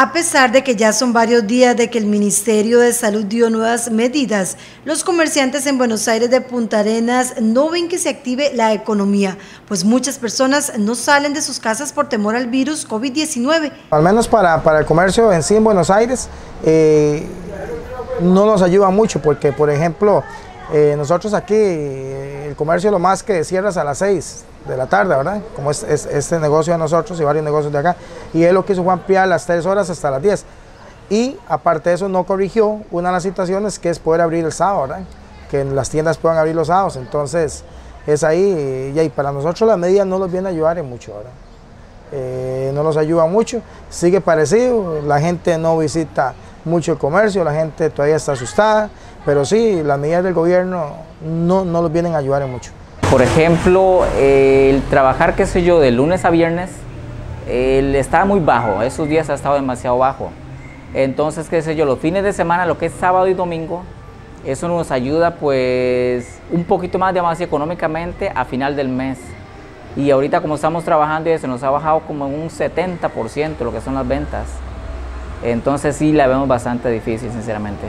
A pesar de que ya son varios días de que el Ministerio de Salud dio nuevas medidas, los comerciantes en Buenos Aires de Punta Arenas no ven que se active la economía, pues muchas personas no salen de sus casas por temor al virus COVID-19. Al menos para, el comercio en sí en Buenos Aires eh, no nos ayuda mucho porque, por ejemplo, eh, nosotros aquí... Eh, el comercio lo más que cierras a las 6 de la tarde, ¿verdad? Como es, este negocio de nosotros y varios negocios de acá. Y él lo quiso Juan Pía a las 3 horas hasta las 10. Y aparte de eso, no corrigió una de las situaciones que es poder abrir el sábado, ¿verdad? Que las tiendas puedan abrir los sábados. Entonces, es ahí. Y, para nosotros las medidas no nos viene a ayudar en mucho, ¿verdad? Eh, no nos ayuda mucho. Sigue parecido, la gente no visita mucho el comercio, la gente todavía está asustada, pero sí, las medidas del gobierno no, no los vienen a ayudar mucho. Por ejemplo, el trabajar, qué sé yo, de lunes a viernes, está muy bajo, esos días ha estado demasiado bajo. Entonces, qué sé yo, los fines de semana, lo que es sábado y domingo, eso nos ayuda pues un poquito más, digamos económicamente a final del mes. Y ahorita como estamos trabajando, se nos ha bajado como un 70% lo que son las ventas. Entonces sí la vemos bastante difícil, sinceramente.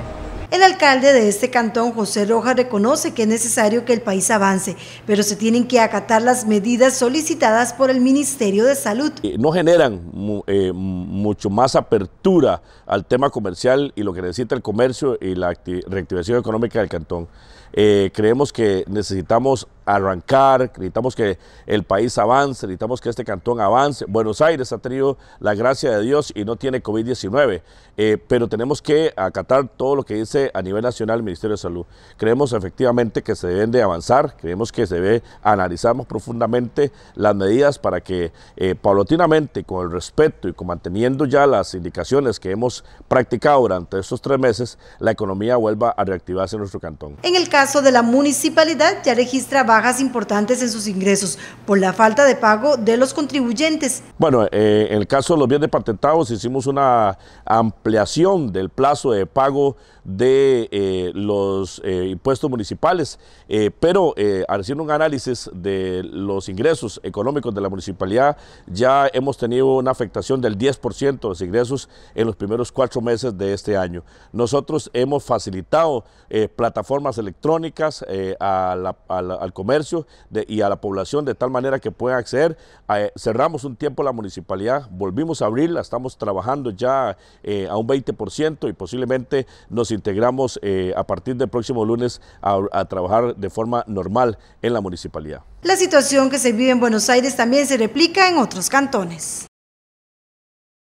El alcalde de este cantón, José Rojas, reconoce que es necesario que el país avance, pero se tienen que acatar las medidas solicitadas por el Ministerio de Salud. Eh, no generan eh, mucho más apertura al tema comercial y lo que necesita el comercio y la reactivación económica del cantón. Eh, creemos que necesitamos arrancar, necesitamos que el país avance, necesitamos que este cantón avance. Buenos Aires ha tenido la gracia de Dios y no tiene COVID-19, eh, pero tenemos que acatar todo lo que dice a nivel nacional el Ministerio de Salud. Creemos efectivamente que se deben de avanzar, creemos que se debe analizar más profundamente las medidas para que eh, paulatinamente, con el respeto y con manteniendo ya las indicaciones que hemos practicado durante estos tres meses, la economía vuelva a reactivarse en nuestro cantón. En el caso de la municipalidad, ya registra importantes en sus ingresos por la falta de pago de los contribuyentes. Bueno, eh, en el caso de los bienes patentados hicimos una ampliación del plazo de pago de eh, los eh, impuestos municipales, pero haciendo un análisis de los ingresos económicos de la municipalidad, ya hemos tenido una afectación del 10% de los ingresos en los primeros cuatro meses de este año. Nosotros hemos facilitado plataformas electrónicas a la, comercio y a la población de tal manera que puedan acceder. Eh, cerramos un tiempo la municipalidad, volvimos a abrirla, estamos trabajando ya eh, a un 20% y posiblemente nos integramos eh, a partir del próximo lunes a trabajar de forma normal en la municipalidad. La situación que se vive en Buenos Aires también se replica en otros cantones.